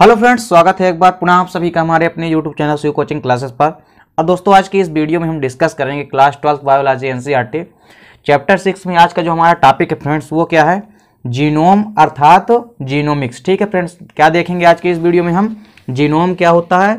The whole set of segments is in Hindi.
हेलो फ्रेंड्स स्वागत है एक बार पुनः आप सभी का हमारे अपने यूट्यूब चैनल से कोचिंग क्लासेस पर और दोस्तों आज की इस वीडियो में हम डिस्कस करेंगे class twelfth biology NCERT chapter six में आज का जो हमारा टॉपिक है फ्रेंड्स वो क्या है जीनोम अर्थात जीनोमिक्स ठीक है फ्रेंड्स क्या देखेंगे आज की इस वीडियो में हम जीनोम क्या होता है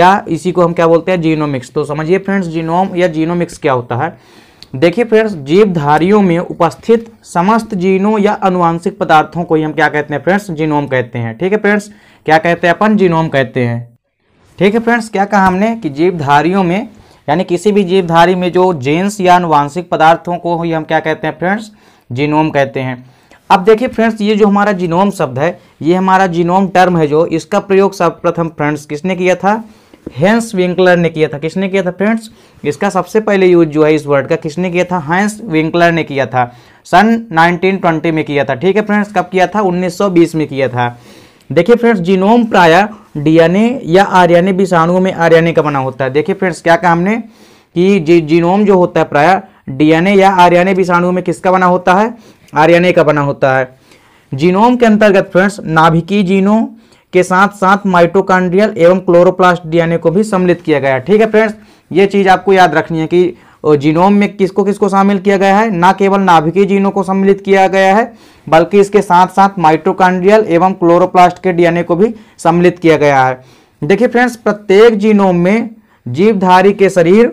या इसी को हम क्या बोलते हैं जीनोमिक्स तो समझिए फ्रेंड्स जीनोम या जीनोमिक्स क्या होता है देखिए फ्रेंड्स जीवधारियों में उपस्थित समस्त जीनों या अनुवांशिक पदार्थों को ही हम क्या कहते हैं फ्रेंड्स जीनोम कहते हैं ठीक है फ्रेंड्स क्या कहते हैं अपन जीनोम कहते हैं ठीक है फ्रेंड्स क्या कहा हमने कि जीवधारियों में यानी किसी भी जीवधारी में जो जेन्स या अनुवांशिक पदार्थों को ही हम क्या कहते हैं फ्रेंड्स जीनोम कहते हैं अब देखिए फ्रेंड्स ये जो हमारा जीनोम शब्द है ये हमारा जीनोम टर्म है जो इसका प्रयोग सर्वप्रथम फ्रेंड्स किसने किया था हैंस विंकलर ने किया था किसने किया था फ्रेंड्स इसका सबसे पहले यूज जो है इस वर्ड का किसने किया था हैंस विंकलर ने किया था सन 1920 में किया था ठीक है फ्रेंड्स कब किया था 1920 में किया था देखिए फ्रेंड्स जीनोम प्राय डीएनए या आरएनए विषाणुओं में आरएनए का बना होता है देखिए फ्रेंड्स क्या कहा हमने कि जी, जीनोम जो होता है प्राय डीएनए या आरएनए विषाणुओं में किसका बना होता है आरएनए का बना होता है जीनोम के अंतर्गत फ्रेंड्स नाभिकीय जीनोम के साथ साथ माइटोकॉन्ड्रियल एवं क्लोरोप्लास्ट डीएनए को भी सम्मिलित किया गया है ठीक है फ्रेंड्स ये चीज़ आपको याद रखनी है कि जीनोम में किसको किसको शामिल किया गया है ना केवल नाभिकीय जीनों को सम्मिलित किया गया है बल्कि इसके साथ साथ माइटोकांड्रियल एवं क्लोरोप्लास्ट के डीएनए को भी सम्मिलित किया गया है देखिए फ्रेंड्स प्रत्येक जीनोम में जीवधारी के शरीर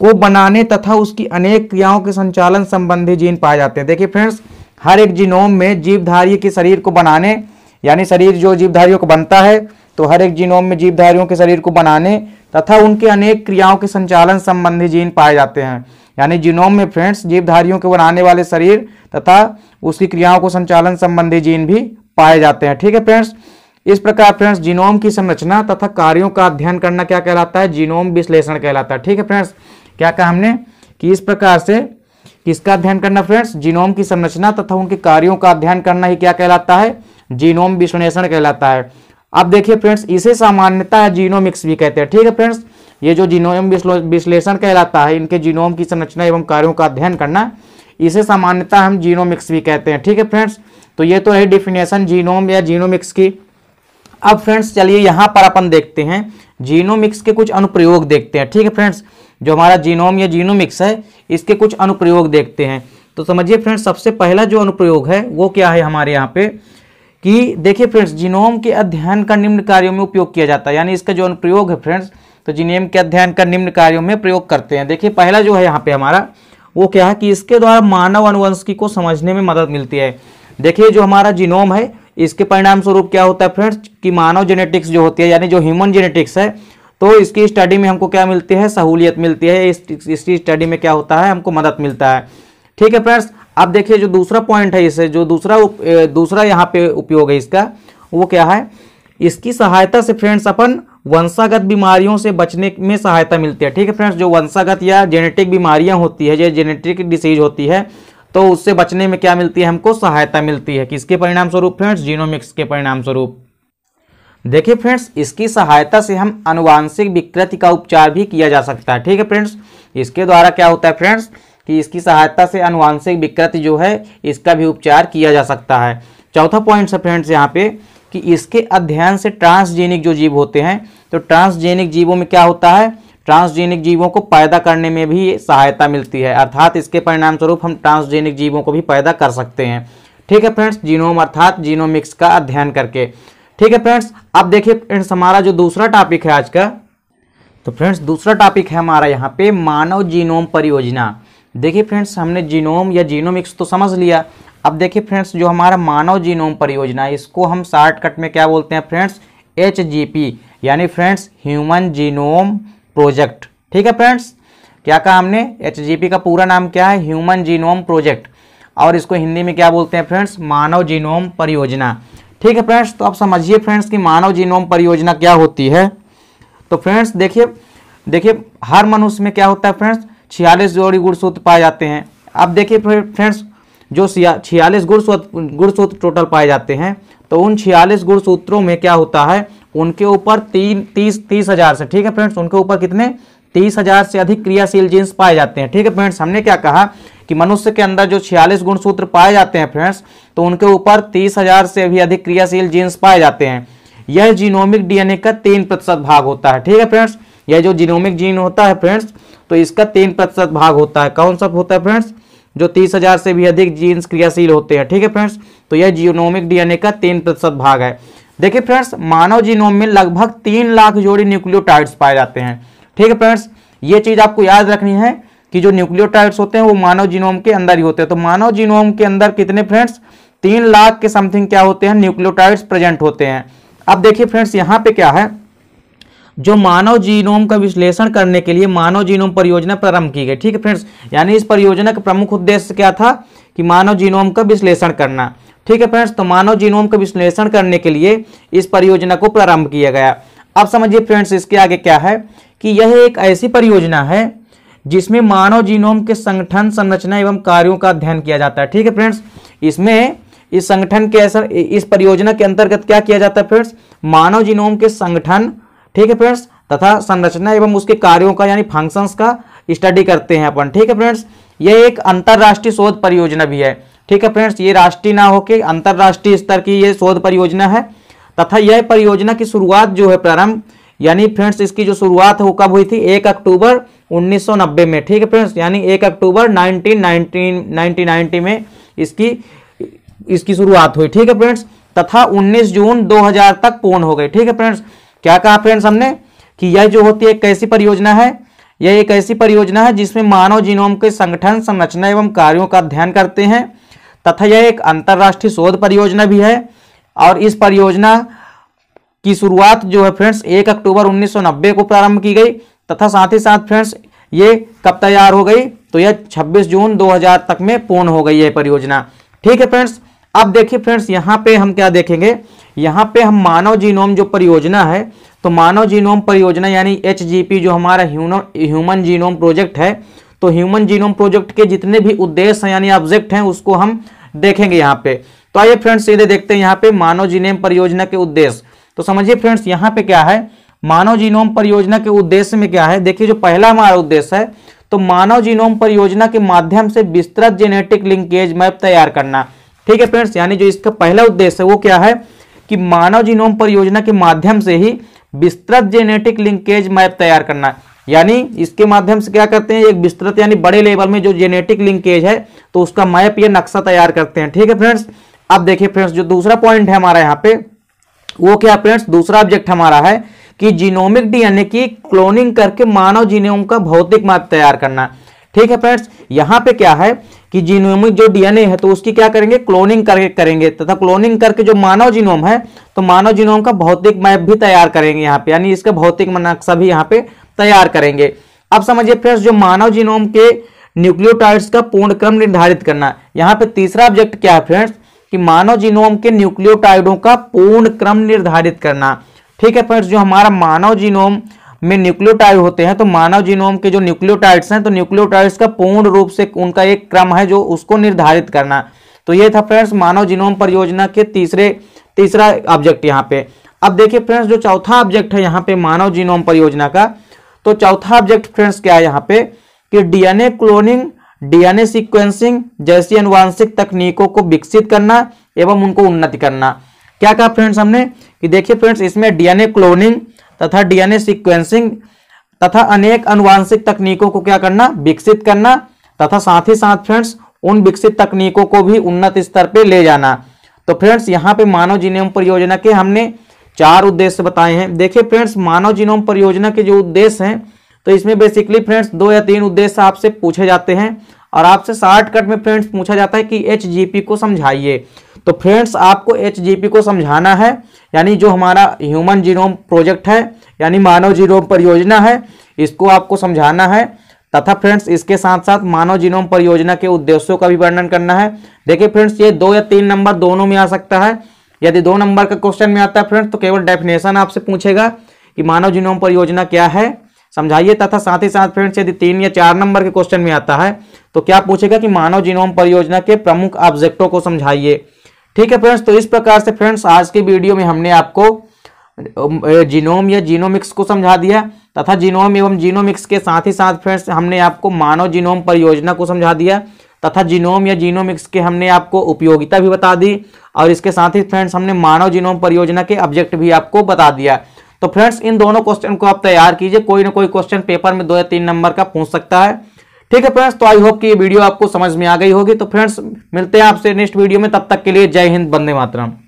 को बनाने तथा उसकी अनेक क्रियाओं के संचालन संबंधी जीन पाए जाते हैं देखिए फ्रेंड्स हर एक जीनोम में जीवधारी के शरीर को बनाने यानी शरीर जो जीवधारियों को बनता है तो हर एक जीनोम में जीवधारियों के शरीर को बनाने तथा उनके अनेक क्रियाओं के संचालन संबंधी जीन पाए जाते हैं यानी जीनोम में फ्रेंड्स जीवधारियों के बनाने वाले शरीर तथा उसकी क्रियाओं को संचालन संबंधी जीन भी पाए जाते हैं ठीक है फ्रेंड्स इस प्रकार फ्रेंड्स जीनोम की संरचना तथा कार्यों का अध्ययन करना क्या कहलाता है जीनोम विश्लेषण कहलाता है ठीक है फ्रेंड्स क्या कहा हमने कि इस प्रकार से किसका अध्ययन करना फ्रेंड्स जीनोम की संरचना तथा उनके कार्यों का अध्ययन करना ही क्या कहलाता है जीनोम विश्लेषण कहलाता है अब देखिए फ्रेंड्स इसे सामान्यतः जीनोमिक्स भी कहते हैं ठीक है फ्रेंड्स ये जो जीनोम विश्लेषण कहलाता है इनके जीनोम की संरचना एवं कार्यों का अध्ययन करना इसे सामान्यतः हम जीनोमिक्स भी कहते हैं ठीक है फ्रेंड्स तो ये तो है डिफिनेशन जीनोम या जीनोमिक्स की अब फ्रेंड्स चलिए यहाँ पर अपन देखते हैं जीनोमिक्स के कुछ अनुप्रयोग देखते हैं ठीक है फ्रेंड्स जो हमारा जीनोम या जीनोमिक्स है इसके कुछ अनुप्रयोग देखते हैं तो समझिए फ्रेंड्स सबसे पहला जो अनुप्रयोग है वो क्या है हमारे यहाँ पे कि देखिए फ्रेंड्स जीनोम के अध्ययन का निम्न कार्यों में उपयोग किया जाता है यानी इसका जो अनुप्रयोग है फ्रेंड्स तो जीनोम के अध्ययन का निम्न कार्यों में प्रयोग करते हैं देखिए पहला जो है यहाँ पे हमारा वो क्या है कि इसके द्वारा मानव अनुवंशिकी को समझने में मदद मिलती है देखिए जो हमारा जीनोम है इसके परिणाम स्वरूप क्या होता है फ्रेंड्स कि मानव जेनेटिक्स जो होती है यानी जो ह्यूमन जेनेटिक्स है तो इसकी स्टडी में हमको क्या मिलती है सहूलियत मिलती है इसकी स्टडी में क्या होता है हमको मदद मिलता है ठीक है फ्रेंड्स अब देखिए जो दूसरा पॉइंट है इसे जो दूसरा उप, दूसरा यहाँ पे उपयोग है इसका वो क्या है इसकी सहायता से फ्रेंड्स अपन वंशागत बीमारियों से बचने में सहायता मिलती है ठीक है फ्रेंड्स जो वंशागत या जेनेटिक बीमारियां होती है या जेनेटिक डिसीज होती है तो उससे बचने में क्या मिलती है हमको सहायता मिलती है किसके परिणाम स्वरूप फ्रेंड्स जीनोमिक्स के परिणाम स्वरूप देखिए फ्रेंड्स इसकी सहायता से हम अनुवांशिक विकृति का उपचार भी किया जा सकता है ठीक है फ्रेंड्स इसके द्वारा क्या होता है फ्रेंड्स कि इसकी सहायता से अनुवांशिक विकृति जो है इसका भी उपचार किया जा सकता है चौथा पॉइंट है फ्रेंड्स यहाँ पे कि इसके अध्ययन से ट्रांसजेनिक जो जीव होते हैं तो ट्रांसजेनिक जीवों में क्या होता है ट्रांसजेनिक जीवों को पैदा करने में भी सहायता मिलती है अर्थात इसके परिणाम स्वरूप हम ट्रांसजेनिक जीवों को भी पैदा कर सकते हैं ठीक है फ्रेंड्स जीनोम अर्थात जीनोमिक्स का अध्ययन करके ठीक है फ्रेंड्स अब देखिए फ्रेंड्स हमारा जो दूसरा टॉपिक है आज का तो फ्रेंड्स दूसरा टॉपिक है हमारा यहाँ पे मानव जीनोम परियोजना देखिए फ्रेंड्स हमने जीनोम या जीनोमिक्स तो समझ लिया अब देखिए फ्रेंड्स जो हमारा मानव जीनोम परियोजना है इसको हम शॉर्टकट में क्या बोलते हैं फ्रेंड्स एच यानी फ्रेंड्स ह्यूमन जीनोम प्रोजेक्ट ठीक है फ्रेंड्स क्या कहा हमने एच का पूरा नाम क्या है ह्यूमन जीनोम प्रोजेक्ट और इसको हिंदी में क्या बोलते हैं फ्रेंड्स मानव जीनोम परियोजना ठीक है फ्रेंड्स तो आप समझिए फ्रेंड्स कि मानव जीनोम परियोजना क्या होती है तो फ्रेंड्स देखिए देखिए हर मनुष्य में क्या होता है फ्रेंड्स छियालीस जोड़ी गुणसूत्र पाए जाते हैं अब देखिए फ्रेंड्स जो छियालीस गुड़सूत्र गुणसूत्र टोटल पाए जाते हैं तो उन छियालीस गुणसूत्रों में क्या होता है उनके ऊपर तीन तीस तीस हजार से ठीक है फ्रेंड्स उनके ऊपर कितने तीस हजार से अधिक क्रियाशील जीन्स पाए जाते हैं ठीक है फ्रेंड्स हमने क्या कहा कि मनुष्य के अंदर जो छियालीस गुणसूत्र पाए जाते हैं फ्रेंड्स तो उनके ऊपर तीस हजार से भी अधिक क्रियाशील जीन्स पाए जाते हैं यह जीनोमिक डीएनए का तीन प्रतिशत भाग होता है ठीक है फ्रेंड्स यह जो जीनोमिक जीन होता है फ्रेंड्स तो इसका तीन प्रतिशत भाग होता है कौन सा होता है फ्रेंड्स जो तीस हजार से भी अधिक जीन्स क्रियाशील होते हैं ठीक है फ्रेंड्स तो यह जीनोमिक डीएनए का तीन प्रतिशत भाग है देखिए फ्रेंड्स मानव जीनोम में लगभग तीन लाख जोड़ी न्यूक्लियोटाइड्स पाए जाते हैं ठीक है फ्रेंड्स ये चीज आपको याद रखनी है कि जो न्यूक्लियोटाइड्स होते हैं वो मानव जीनोम के अंदर ही होते हैं तो मानव जीनोम के अंदर कितने फ्रेंड्स तीन लाख के समथिंग क्या होते हैं न्यूक्लियोटाइड्स प्रेजेंट होते हैं अब देखिए फ्रेंड्स यहाँ पे क्या है जो मानव जीनोम का विश्लेषण करने के लिए मानव जीनोम परियोजना प्रारंभ की गई ठीक है फ्रेंड्स यानी इस परियोजना का प्रमुख उद्देश्य क्या था कि मानव जीनोम का विश्लेषण करना ठीक है फ्रेंड्स तो मानव जीनोम का विश्लेषण करने के लिए इस परियोजना को प्रारंभ किया गया अब समझिए फ्रेंड्स इसके आगे क्या है कि यह एक ऐसी परियोजना है जिसमें मानव जीनोम के संगठन संरचना एवं कार्यों का अध्ययन किया जाता है ठीक है फ्रेंड्स इसमें इस संगठन के असर इस परियोजना के अंतर्गत क्या किया जाता है फ्रेंड्स मानव जीनोम के संगठन ठीक है फ्रेंड्स तथा संरचना एवं उसके कार्यों का यानी फंक्शंस का स्टडी करते हैं अपन ठीक है फ्रेंड्स ये एक अंतर्राष्ट्रीय शोध परियोजना भी है ठीक है फ्रेंड्स ये राष्ट्रीय ना होके अंतर्राष्ट्रीय स्तर की ये शोध परियोजना है तथा यह परियोजना की शुरुआत जो है प्रारंभ यानी फ्रेंड्स इसकी जो शुरुआत हो कब हुई थी एक अक्टूबर 1990 में ठीक है फ्रेंड्स यानी एक अक्टूबर 1990 में इसकी इसकी शुरुआत हुई ठीक है फ्रेंड्स तथा 19 जून 2000 तक पूर्ण हो गई ठीक है फ्रेंड्स क्या कहा फ्रेंड्स हमने कि यह जो होती है एक कैसी परियोजना है यह एक ऐसी परियोजना है जिसमें मानव जीनोम के संगठन संरचना एवं कार्यों का अध्ययन करते हैं तथा यह एक अंतर्राष्ट्रीय शोध परियोजना भी है और इस परियोजना की शुरुआत जो है फ्रेंड्स एक अक्टूबर 1990 को प्रारंभ की गई तथा साथ ही साथ फ्रेंड्स ये कब तैयार हो गई तो यह 26 जून 2000 तक में पूर्ण हो गई है परियोजना ठीक है फ्रेंड्स अब देखिए फ्रेंड्स यहाँ पे हम क्या देखेंगे यहाँ पे हम मानव जीनोम जो परियोजना है तो मानव जीनोम परियोजना यानी एच जो हमारा ह्यूमन जीनोम प्रोजेक्ट है तो ह्यूमन जीनोम प्रोजेक्ट के जितने भी उद्देश्य हैं यानी ऑब्जेक्ट हैं उसको हम देखेंगे यहाँ पे तो आइए फ्रेंड्स सीधे देखते हैं यहाँ पे मानव जीनोम परियोजना के उद्देश्य तो समझिए फ्रेंड्स यहाँ पे क्या है मानव जीनोम परियोजना के उद्देश्य में क्या है देखिए जो पहला हमारा उद्देश्य है तो मानव जीनोम परियोजना के माध्यम से विस्तृत जेनेटिक लिंकेज मैप तैयार करना ठीक है फ्रेंड्स यानी जो इसका पहला उद्देश्य है वो क्या है कि मानव जीनोम परियोजना के माध्यम से ही विस्तृत जेनेटिक लिंकेज मैप तैयार करना है यानी इसके माध्यम से क्या करते हैं एक विस्तृत यानी बड़े लेवल में जो जेनेटिक लिंकेज है तो उसका मैप या नक्शा तैयार करते हैं ठीक है फ्रेंड्स अब देखिए फ्रेंड्स जो दूसरा पॉइंट है हमारा यहाँ पे वो क्या फ्रेंड्स दूसरा ऑब्जेक्ट हमारा है कि जीनोमिक डीएनए की क्लोनिंग करके मानव जीनोम का भौतिक मैप तैयार करना है ठीक है फ्रेंड्स यहाँ पे क्या है कि जीनोमिक जो डीएनए है तो उसकी क्या करेंगे क्लोनिंग करके करेंगे तथा क्लोनिंग करके जो मानव जीनोम है तो मानव जीनोम का भौतिक मैप भी तैयार करेंगे यहाँ पे यानी इसका भौतिक नक्शा भी यहाँ पे तैयार करेंगे अब समझिए फ्रेंड्स जो मानव जीनोम के न्यूक्लियोटाइड्स का पूर्ण क्रम निर्धारित करना यहाँ पे तीसरा ऑब्जेक्ट क्या है फ्रेंड्स कि मानव जीनोम के न्यूक्लियोटाइडों का पूर्ण क्रम निर्धारित करना ठीक है फ्रेंड्स जो हमारा मानव जीनोम में न्यूक्लियोटाइड होते हैं तो मानव जीनोम के जो न्यूक्लियोटाइड्स हैं तो न्यूक्लियोटाइड्स का पूर्ण रूप से उनका एक क्रम है जो उसको निर्धारित करना तो ये था फ्रेंड्स मानव जीनोम परियोजना के तीसरे तीसरा ऑब्जेक्ट यहाँ पे अब देखिए फ्रेंड्स जो चौथा ऑब्जेक्ट है यहाँ पे मानव जीनोम परियोजना का तो चौथा ऑब्जेक्ट फ्रेंड्स क्या है यहाँ पे कि डीएनए क्लोनिंग डीएनए सीक्वेंसिंग जैसी अनुवांशिक तकनीकों को विकसित करना एवं उनको उन्नत करना क्या कहा फ्रेंड्स हमने कि देखिए फ्रेंड्स इसमें डीएनए क्लोनिंग तथा डीएनए सीक्वेंसिंग तथा अनेक अनुवांशिक तकनीकों को क्या करना विकसित करना तथा साथ ही साथ फ्रेंड्स उन विकसित तकनीकों को भी उन्नत स्तर पे ले जाना तो फ्रेंड्स यहाँ पे मानव जीनोम परियोजना के हमने चार उद्देश्य बताए हैं देखिए फ्रेंड्स मानव जीनोम परियोजना के जो उद्देश्य हैं तो इसमें बेसिकली फ्रेंड्स दो या तीन उद्देश्य आपसे पूछे जाते हैं और आपसे शॉर्टकट में फ्रेंड्स पूछा जाता है कि एच को समझाइए तो फ्रेंड्स आपको एच को समझाना है यानी जो हमारा ह्यूमन जीनोम प्रोजेक्ट है यानी मानव जीनोम परियोजना है इसको आपको समझाना है तथा फ्रेंड्स इसके साथ साथ मानव जीनोम परियोजना के उद्देश्यों का भी वर्णन करना है देखिए फ्रेंड्स ये दो या तीन नंबर दोनों में आ सकता है यदि दो नंबर का क्वेश्चन में आता है फ्रेंड्स तो केवल डेफिनेशन आपसे पूछेगा कि मानव जीनोम परियोजना क्या है समझाइए तथा साथ ही साथ फ्रेंड्स यदि तीन या चार नंबर के क्वेश्चन में आता है तो क्या पूछेगा कि मानव जीनोम परियोजना के प्रमुख ऑब्जेक्टों को समझाइए ठीक है फ्रेंड्स तो इस प्रकार से फ्रेंड्स आज के वीडियो में हमने आपको जीनोम या जीनोमिक्स को समझा दिया तथा जीनोम एवं जीनोमिक्स के साथ ही साथ फ्रेंड्स हमने आपको मानव जीनोम परियोजना को समझा दिया तथा जीनोम या जीनोमिक्स के हमने आपको उपयोगिता भी बता दी और इसके साथ ही फ्रेंड्स हमने मानव जीनोम परियोजना के ऑब्जेक्ट भी आपको बता दिया तो फ्रेंड्स इन दोनों क्वेश्चन को आप तैयार कीजिए कोई ना कोई क्वेश्चन पेपर में दो या तीन नंबर का पूछ सकता है ठीक है फ्रेंड्स तो आई होप कि ये वीडियो आपको समझ में आ गई होगी तो फ्रेंड्स मिलते हैं आपसे नेक्स्ट वीडियो में तब तक के लिए जय हिंद बंदे मातरम